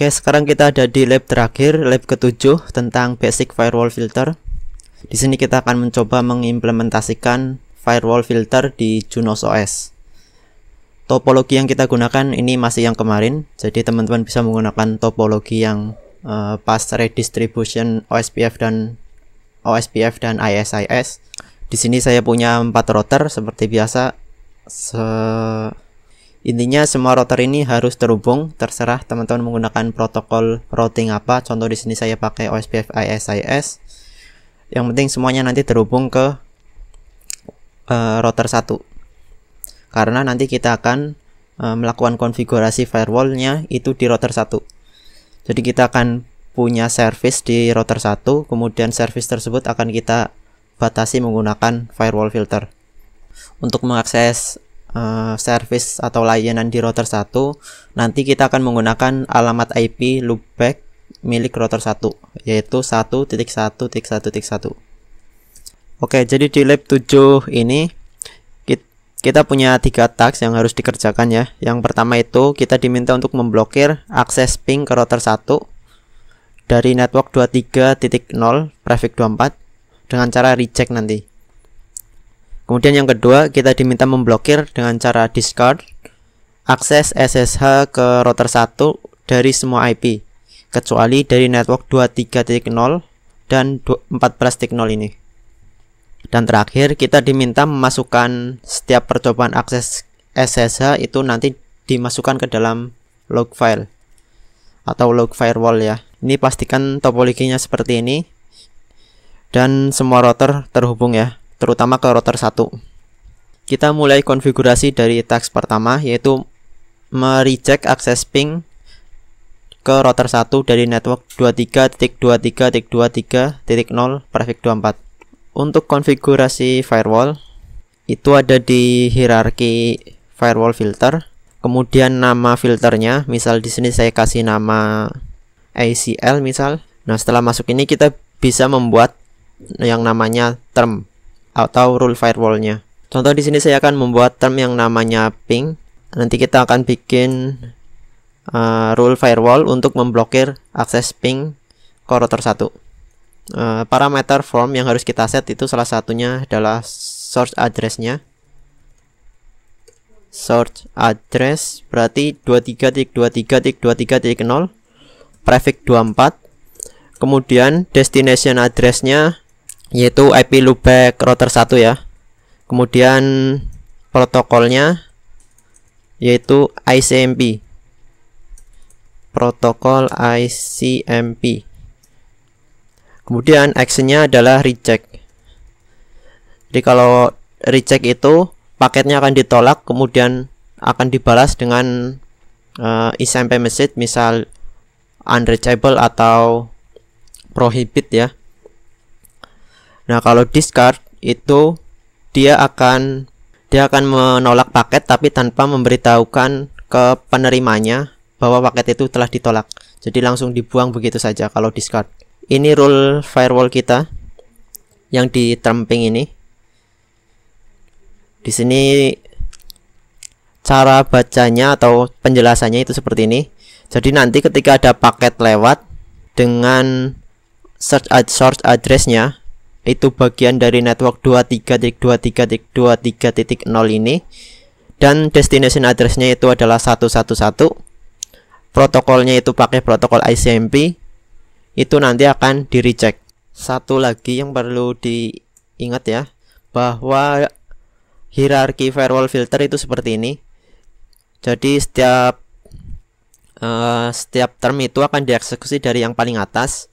Oke, sekarang kita ada di lab terakhir, lab ketujuh tentang basic firewall filter. Di sini kita akan mencoba mengimplementasikan firewall filter di Junos OS. Topologi yang kita gunakan ini masih yang kemarin, jadi teman-teman bisa menggunakan topologi yang uh, eh, pas redistribution OSPF dan OSPF dan ISIS. Di sini saya punya empat router seperti biasa. Se Intinya semua router ini harus terhubung, terserah teman-teman menggunakan protokol routing apa. Contoh di sini saya pakai OSPF ISIS. Yang penting semuanya nanti terhubung ke uh, router 1. Karena nanti kita akan uh, melakukan konfigurasi firewallnya itu di router 1. Jadi kita akan punya service di router 1, kemudian service tersebut akan kita batasi menggunakan firewall filter. Untuk mengakses uh, service atau layanan di router 1 nanti kita akan menggunakan alamat IP loopback milik router 1 yaitu 1.1.1.1 Oke jadi di lab 7 ini kita punya tiga task yang harus dikerjakan ya yang pertama itu kita diminta untuk memblokir akses ping ke router 1 dari network 23.0 prefix 24 dengan cara reject nanti Kemudian yang kedua, kita diminta memblokir dengan cara discard akses SSH ke router 1 dari semua IP, kecuali dari network 23.0 dan 14.0 ini. Dan terakhir, kita diminta memasukkan setiap percobaan akses SSH itu nanti dimasukkan ke dalam log file atau log firewall ya. Ini pastikan topologinya seperti ini dan semua router terhubung ya terutama ke router 1. Kita mulai konfigurasi dari teks pertama yaitu mereject akses ping ke router 1 dari network 23.23.23.0 prefix 24. Untuk konfigurasi firewall itu ada di hierarki firewall filter. Kemudian nama filternya, misal di sini saya kasih nama ACL misal. Nah, setelah masuk ini kita bisa membuat yang namanya term atau rule firewallnya. Contoh di sini saya akan membuat term yang namanya ping. Nanti kita akan bikin uh, rule firewall untuk memblokir akses ping ke router 1. Uh, eh, parameter form yang harus kita set itu salah satunya adalah source address-nya. Source address berarti 23.23.23.0 prefix 24 kemudian destination address-nya yaitu IP loopback router 1 ya kemudian protokolnya yaitu ICMP protokol ICMP kemudian actionnya adalah reject jadi kalau reject itu paketnya akan ditolak kemudian akan dibalas dengan uh, eh, ICMP message misal unreachable atau prohibit ya Nah, kalau discard itu dia akan dia akan menolak paket tapi tanpa memberitahukan ke penerimanya bahwa paket itu telah ditolak. Jadi langsung dibuang begitu saja kalau discard. Ini rule firewall kita yang di tramping ini. Di sini cara bacanya atau penjelasannya itu seperti ini. Jadi nanti ketika ada paket lewat dengan search ad source addressnya itu bagian dari network 23.23.23.0 ini dan destination addressnya itu adalah 111 protokolnya itu pakai protokol ICMP itu nanti akan di recheck satu lagi yang perlu diingat ya bahwa hierarki firewall filter itu seperti ini jadi setiap uh, setiap term itu akan dieksekusi dari yang paling atas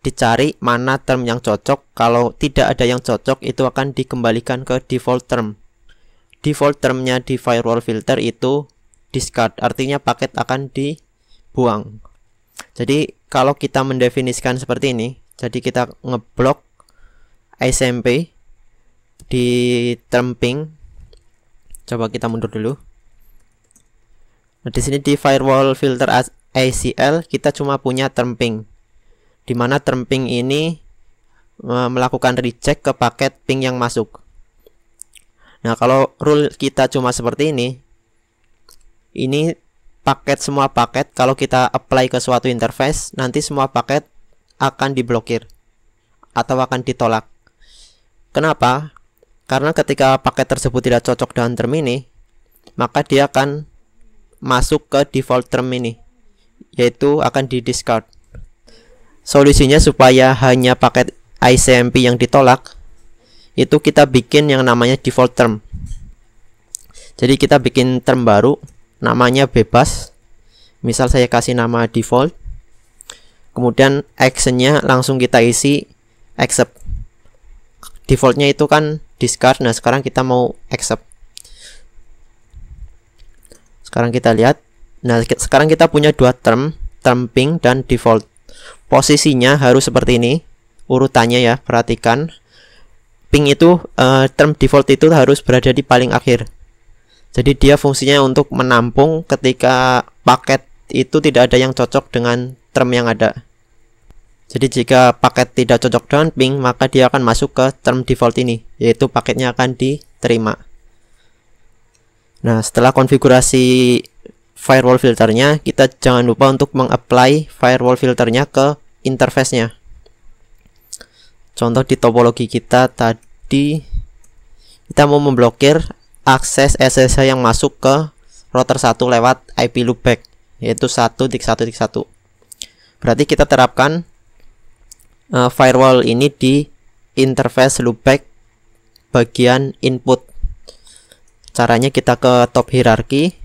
dicari mana term yang cocok. Kalau tidak ada yang cocok, itu akan dikembalikan ke default term. Default termnya di firewall filter itu discard, artinya paket akan dibuang. Jadi kalau kita mendefinisikan seperti ini, jadi kita ngeblok SMP di term ping. Coba kita mundur dulu. Nah, di sini di firewall filter ACL kita cuma punya term ping di mana term ping ini melakukan recheck ke paket ping yang masuk. Nah, kalau rule kita cuma seperti ini, ini paket semua paket kalau kita apply ke suatu interface, nanti semua paket akan diblokir atau akan ditolak. Kenapa? Karena ketika paket tersebut tidak cocok dengan term ini, maka dia akan masuk ke default term ini, yaitu akan di discard. Solusinya supaya hanya paket ICMP yang ditolak, itu kita bikin yang namanya default term. Jadi kita bikin term baru, namanya bebas. Misal saya kasih nama default. Kemudian actionnya langsung kita isi accept. Defaultnya itu kan discard, nah sekarang kita mau accept. Sekarang kita lihat. Nah, sekarang kita punya dua term, term pink dan default posisinya harus seperti ini urutannya ya perhatikan Ping itu uh, term default itu harus berada di paling akhir jadi dia fungsinya untuk menampung ketika paket itu tidak ada yang cocok dengan term yang ada jadi jika paket tidak cocok dengan ping, maka dia akan masuk ke term default ini, yaitu paketnya akan diterima. Nah, setelah konfigurasi firewall filternya, kita jangan lupa untuk mengapply firewall filternya ke interface-nya. Contoh di topologi kita tadi, kita mau memblokir akses SSH yang masuk ke router 1 lewat IP loopback, yaitu 1.1.1. Berarti kita terapkan uh, firewall ini di interface loopback bagian input caranya kita ke top hierarchy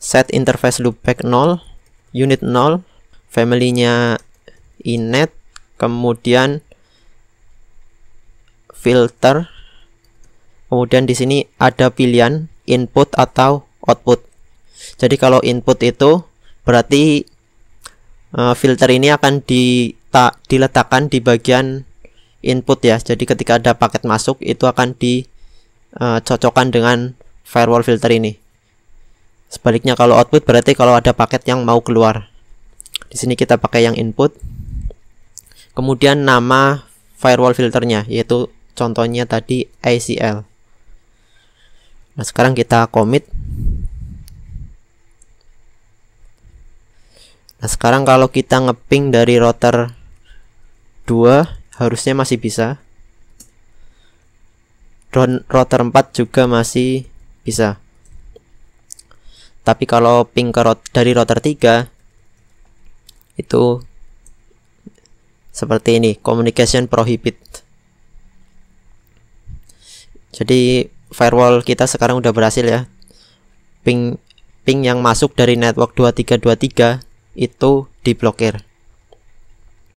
set interface loopback 0, unit 0, family-nya init, kemudian filter. Kemudian di sini ada pilihan input atau output. Jadi kalau input itu berarti eh, filter ini akan di diletakkan di bagian input ya. Jadi ketika ada paket masuk itu akan dicocokkan eh, dengan firewall filter ini. Sebaliknya kalau output berarti kalau ada paket yang mau keluar. Di sini kita pakai yang input. Kemudian nama firewall filternya yaitu contohnya tadi ACL. Nah, sekarang kita commit. Nah, sekarang kalau kita ngeping dari router 2 harusnya masih bisa. Router 4 juga masih bisa tapi kalau ping ke rot dari router 3 itu seperti ini communication prohibit jadi firewall kita sekarang udah berhasil ya ping ping yang masuk dari network 2323 itu diblokir